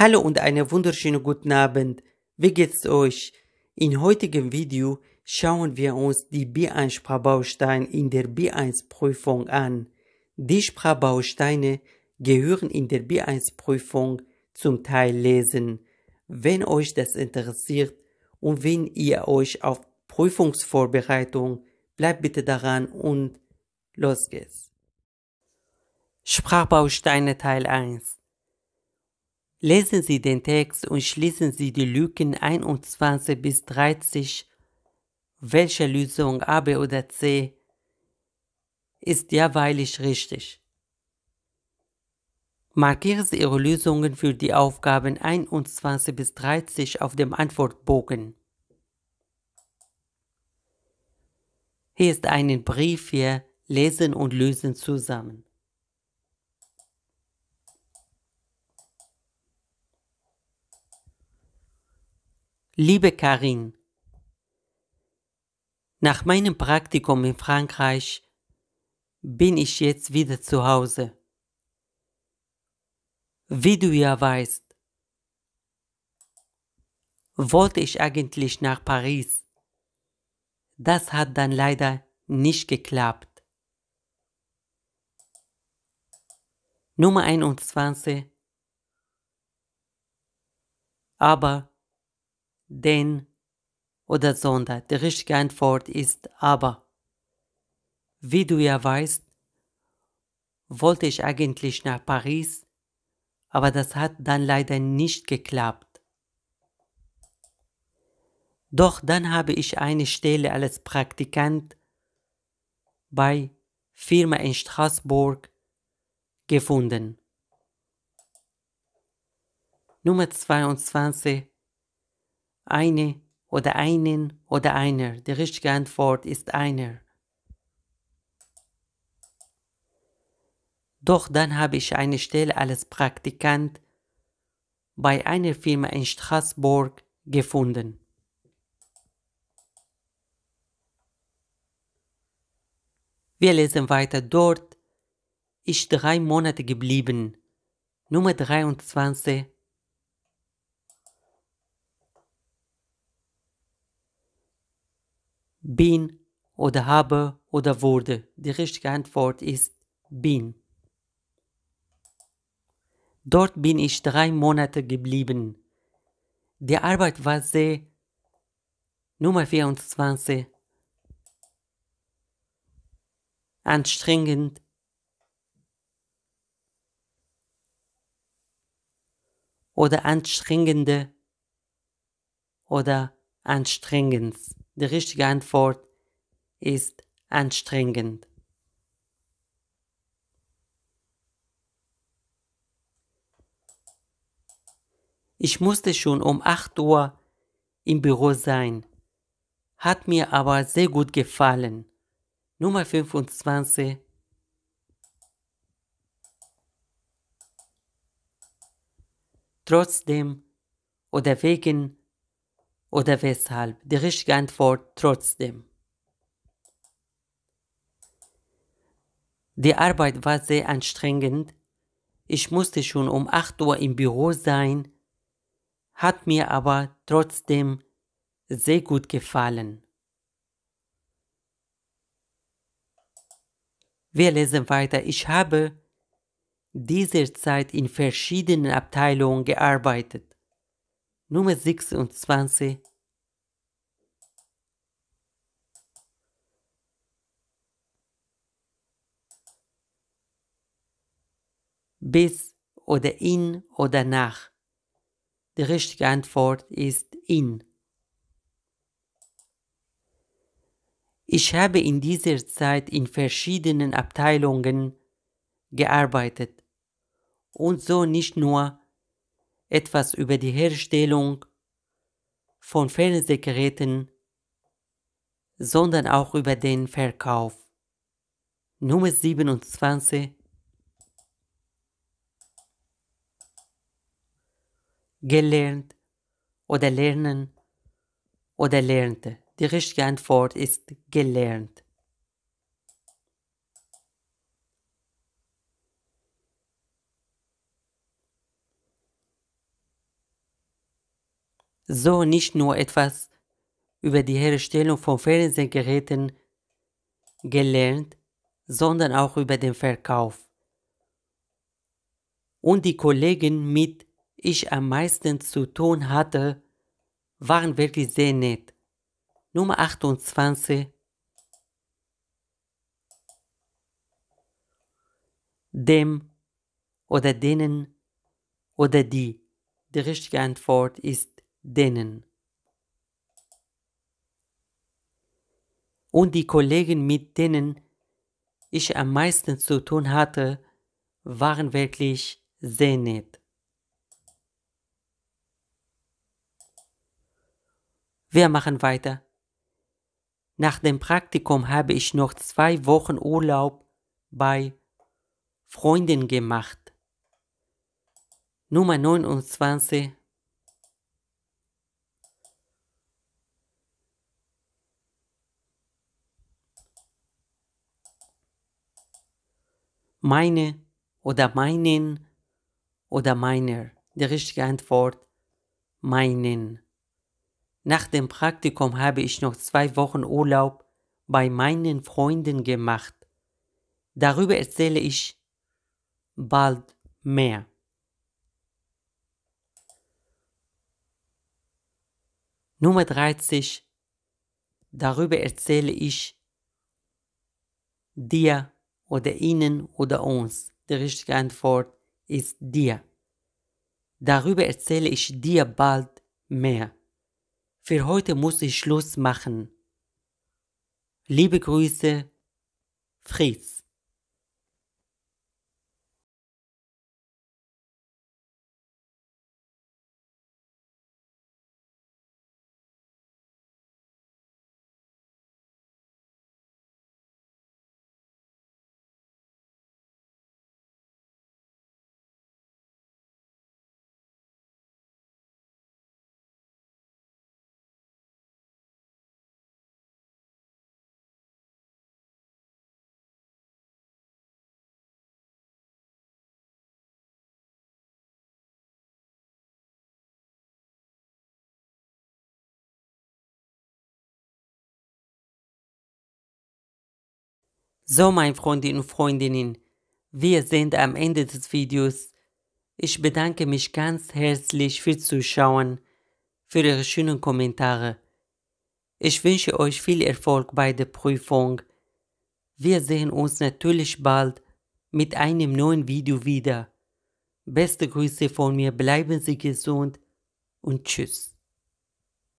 Hallo und einen wunderschönen guten Abend. Wie geht's euch? In heutigem Video schauen wir uns die B1-Sprachbausteine in der B1-Prüfung an. Die Sprachbausteine gehören in der B1-Prüfung zum Teil lesen. Wenn euch das interessiert und wenn ihr euch auf Prüfungsvorbereitung, bleibt bitte daran und los geht's. Sprachbausteine Teil 1 Lesen Sie den Text und schließen Sie die Lücken 21 bis 30. Welche Lösung A, B oder C ist jaweilig richtig? Markieren Sie Ihre Lösungen für die Aufgaben 21 bis 30 auf dem Antwortbogen. Hier ist ein Brief, hier, lesen und lösen zusammen. Liebe Karin, nach meinem Praktikum in Frankreich bin ich jetzt wieder zu Hause. Wie du ja weißt, wollte ich eigentlich nach Paris. Das hat dann leider nicht geklappt. Nummer 21. Aber denn oder sondern. Die richtige Antwort ist aber. Wie du ja weißt, wollte ich eigentlich nach Paris, aber das hat dann leider nicht geklappt. Doch dann habe ich eine Stelle als Praktikant bei Firma in Straßburg gefunden. Nummer 22 eine oder einen oder einer. Die richtige Antwort ist einer. Doch dann habe ich eine Stelle als Praktikant bei einer Firma in Straßburg gefunden. Wir lesen weiter dort. Ist drei Monate geblieben. Nummer 23 bin oder habe oder wurde? Die richtige Antwort ist bin. Dort bin ich drei Monate geblieben. Die Arbeit war sehr Nummer 24 anstrengend oder anstrengende oder anstrengend. Die richtige Antwort ist anstrengend. Ich musste schon um 8 Uhr im Büro sein, hat mir aber sehr gut gefallen. Nummer 25 Trotzdem oder wegen oder weshalb. Die richtige Antwort trotzdem. Die Arbeit war sehr anstrengend. Ich musste schon um 8 Uhr im Büro sein, hat mir aber trotzdem sehr gut gefallen. Wir lesen weiter. Ich habe diese Zeit in verschiedenen Abteilungen gearbeitet. Nummer 26. Bis oder in oder nach. Die richtige Antwort ist in. Ich habe in dieser Zeit in verschiedenen Abteilungen gearbeitet und so nicht nur etwas über die Herstellung von Fernsehgeräten, sondern auch über den Verkauf. Nummer 27 Gelernt oder lernen oder lernte. Die richtige Antwort ist gelernt. so nicht nur etwas über die Herstellung von Fernsehgeräten gelernt, sondern auch über den Verkauf. Und die Kollegen, mit ich am meisten zu tun hatte, waren wirklich sehr nett. Nummer 28 Dem oder denen oder die. Die richtige Antwort ist denen. Und die Kollegen, mit denen ich am meisten zu tun hatte, waren wirklich sehr nett. Wir machen weiter. Nach dem Praktikum habe ich noch zwei Wochen Urlaub bei Freunden gemacht. Nummer 29 meine oder meinen oder meiner? Die richtige Antwort meinen. Nach dem Praktikum habe ich noch zwei Wochen Urlaub bei meinen Freunden gemacht. Darüber erzähle ich bald mehr. Nummer 30. Darüber erzähle ich dir oder ihnen oder uns. Die richtige Antwort ist dir. Darüber erzähle ich dir bald mehr. Für heute muss ich Schluss machen. Liebe Grüße, Fritz. So, meine Freundinnen und Freundinnen, wir sind am Ende des Videos. Ich bedanke mich ganz herzlich fürs Zuschauen, für Ihre schönen Kommentare. Ich wünsche euch viel Erfolg bei der Prüfung. Wir sehen uns natürlich bald mit einem neuen Video wieder. Beste Grüße von mir, bleiben Sie gesund und tschüss.